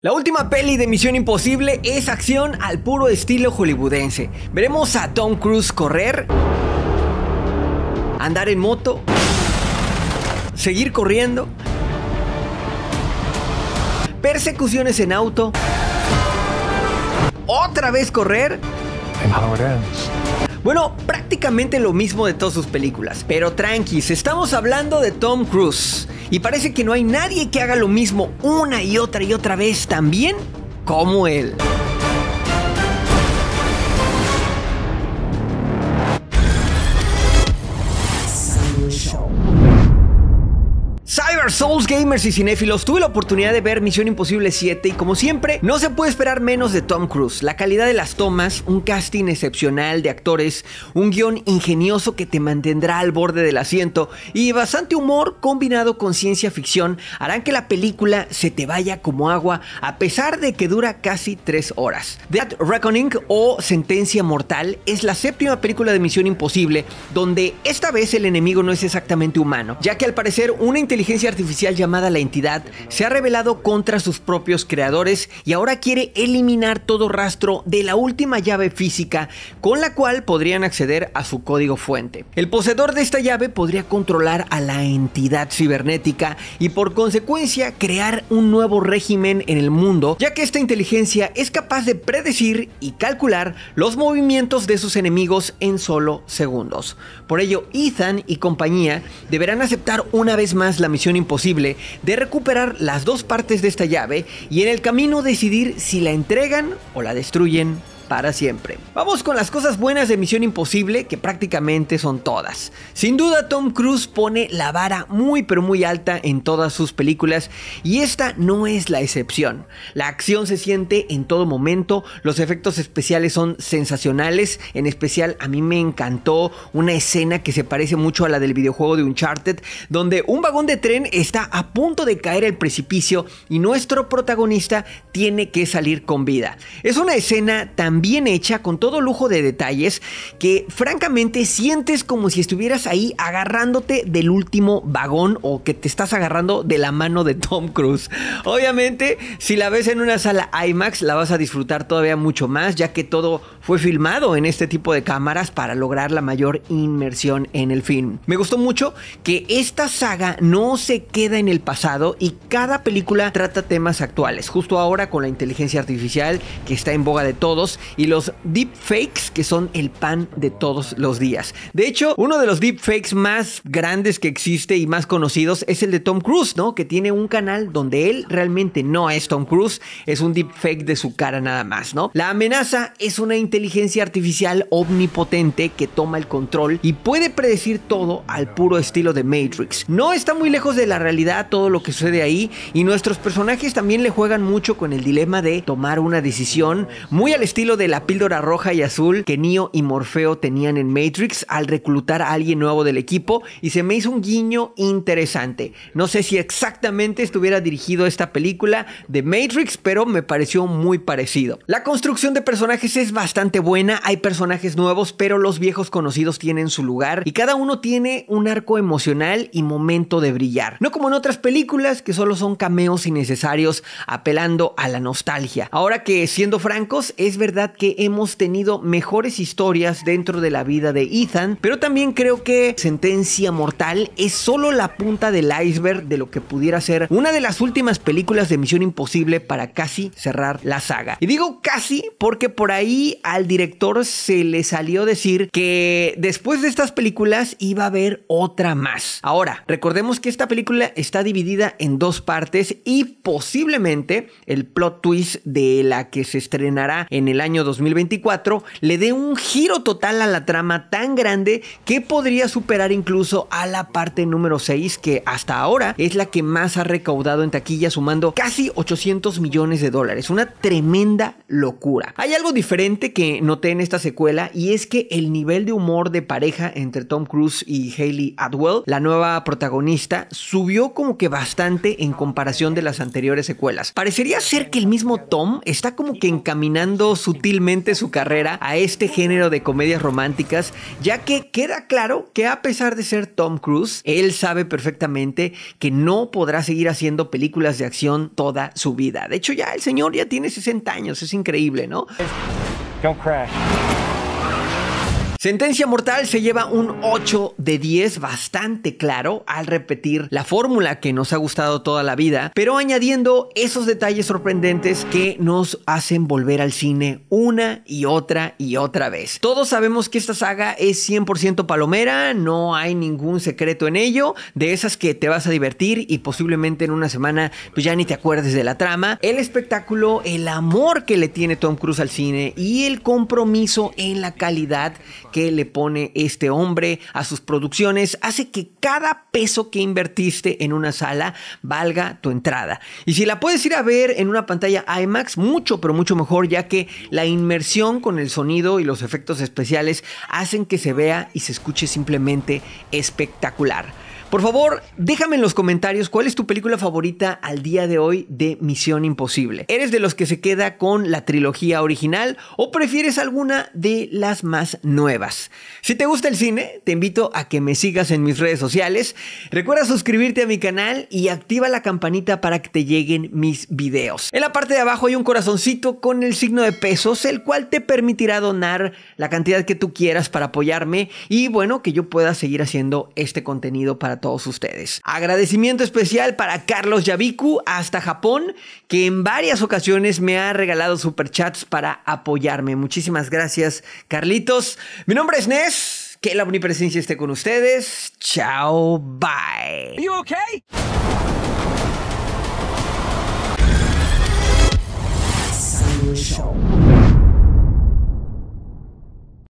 La última peli de Misión Imposible es acción al puro estilo hollywoodense. Veremos a Tom Cruise correr, andar en moto, seguir corriendo, persecuciones en auto, otra vez correr. Bueno, prácticamente lo mismo de todas sus películas, pero tranquis, estamos hablando de Tom Cruise y parece que no hay nadie que haga lo mismo una y otra y otra vez tan bien como él. Souls gamers y cinéfilos, tuve la oportunidad de ver Misión Imposible 7 y como siempre, no se puede esperar menos de Tom Cruise. La calidad de las tomas, un casting excepcional de actores, un guión ingenioso que te mantendrá al borde del asiento y bastante humor combinado con ciencia ficción harán que la película se te vaya como agua a pesar de que dura casi 3 horas. Death Reckoning o Sentencia Mortal es la séptima película de Misión Imposible donde esta vez el enemigo no es exactamente humano, ya que al parecer una inteligencia artificial artificial llamada La Entidad se ha revelado contra sus propios creadores y ahora quiere eliminar todo rastro de la última llave física con la cual podrían acceder a su código fuente. El poseedor de esta llave podría controlar a la entidad cibernética y por consecuencia crear un nuevo régimen en el mundo, ya que esta inteligencia es capaz de predecir y calcular los movimientos de sus enemigos en solo segundos. Por ello, Ethan y compañía deberán aceptar una vez más la misión importante Posible de recuperar las dos partes de esta llave y en el camino decidir si la entregan o la destruyen para siempre. Vamos con las cosas buenas de Misión Imposible, que prácticamente son todas. Sin duda, Tom Cruise pone la vara muy pero muy alta en todas sus películas y esta no es la excepción. La acción se siente en todo momento, los efectos especiales son sensacionales, en especial a mí me encantó una escena que se parece mucho a la del videojuego de Uncharted, donde un vagón de tren está a punto de caer al precipicio y nuestro protagonista tiene que salir con vida. Es una escena tan bien hecha, con todo lujo de detalles, que francamente sientes como si estuvieras ahí agarrándote del último vagón o que te estás agarrando de la mano de Tom Cruise. Obviamente, si la ves en una sala IMAX, la vas a disfrutar todavía mucho más, ya que todo fue filmado en este tipo de cámaras para lograr la mayor inmersión en el film. Me gustó mucho que esta saga no se queda en el pasado y cada película trata temas actuales. Justo ahora con la inteligencia artificial que está en boga de todos, y los deepfakes que son el pan de todos los días. De hecho, uno de los deepfakes más grandes que existe y más conocidos es el de Tom Cruise, ¿no? Que tiene un canal donde él realmente no es Tom Cruise, es un deepfake de su cara nada más, ¿no? La amenaza es una inteligencia artificial omnipotente que toma el control y puede predecir todo al puro estilo de Matrix. No está muy lejos de la realidad todo lo que sucede ahí y nuestros personajes también le juegan mucho con el dilema de tomar una decisión muy al estilo de la píldora roja y azul que Neo y Morfeo tenían en Matrix al reclutar a alguien nuevo del equipo y se me hizo un guiño interesante. No sé si exactamente estuviera dirigido esta película de Matrix, pero me pareció muy parecido. La construcción de personajes es bastante buena, hay personajes nuevos, pero los viejos conocidos tienen su lugar y cada uno tiene un arco emocional y momento de brillar. No como en otras películas que solo son cameos innecesarios apelando a la nostalgia. Ahora que siendo francos, es verdad que hemos tenido mejores historias dentro de la vida de Ethan, pero también creo que Sentencia Mortal es solo la punta del iceberg de lo que pudiera ser una de las últimas películas de Misión Imposible para casi cerrar la saga. Y digo casi porque por ahí al director se le salió decir que después de estas películas iba a haber otra más. Ahora, recordemos que esta película está dividida en dos partes y posiblemente el plot twist de la que se estrenará en el año año 2024 le dé un giro total a la trama tan grande que podría superar incluso a la parte número 6 que hasta ahora es la que más ha recaudado en taquilla sumando casi 800 millones de dólares. Una tremenda locura. Hay algo diferente que noté en esta secuela y es que el nivel de humor de pareja entre Tom Cruise y Hayley Atwell, la nueva protagonista, subió como que bastante en comparación de las anteriores secuelas. Parecería ser que el mismo Tom está como que encaminando su su carrera a este género de comedias románticas, ya que queda claro que a pesar de ser Tom Cruise, él sabe perfectamente que no podrá seguir haciendo películas de acción toda su vida. De hecho, ya el señor ya tiene 60 años, es increíble, ¿no? Sentencia Mortal se lleva un 8 de 10 bastante claro al repetir la fórmula que nos ha gustado toda la vida, pero añadiendo esos detalles sorprendentes que nos hacen volver al cine una y otra y otra vez. Todos sabemos que esta saga es 100% palomera, no hay ningún secreto en ello, de esas que te vas a divertir y posiblemente en una semana pues ya ni te acuerdes de la trama, el espectáculo, el amor que le tiene Tom Cruise al cine y el compromiso en la calidad que le pone este hombre a sus producciones hace que cada peso que invertiste en una sala valga tu entrada. Y si la puedes ir a ver en una pantalla IMAX, mucho, pero mucho mejor, ya que la inmersión con el sonido y los efectos especiales hacen que se vea y se escuche simplemente espectacular. Por favor, déjame en los comentarios cuál es tu película favorita al día de hoy de Misión Imposible. ¿Eres de los que se queda con la trilogía original o prefieres alguna de las más nuevas? Si te gusta el cine, te invito a que me sigas en mis redes sociales. Recuerda suscribirte a mi canal y activa la campanita para que te lleguen mis videos. En la parte de abajo hay un corazoncito con el signo de pesos, el cual te permitirá donar la cantidad que tú quieras para apoyarme y bueno, que yo pueda seguir haciendo este contenido para todos ustedes. Agradecimiento especial para Carlos Yabiku hasta Japón, que en varias ocasiones me ha regalado superchats para apoyarme. Muchísimas gracias, Carlitos. Mi nombre es Nes. Que la omnipresencia esté con ustedes. Chao, bye. You okay?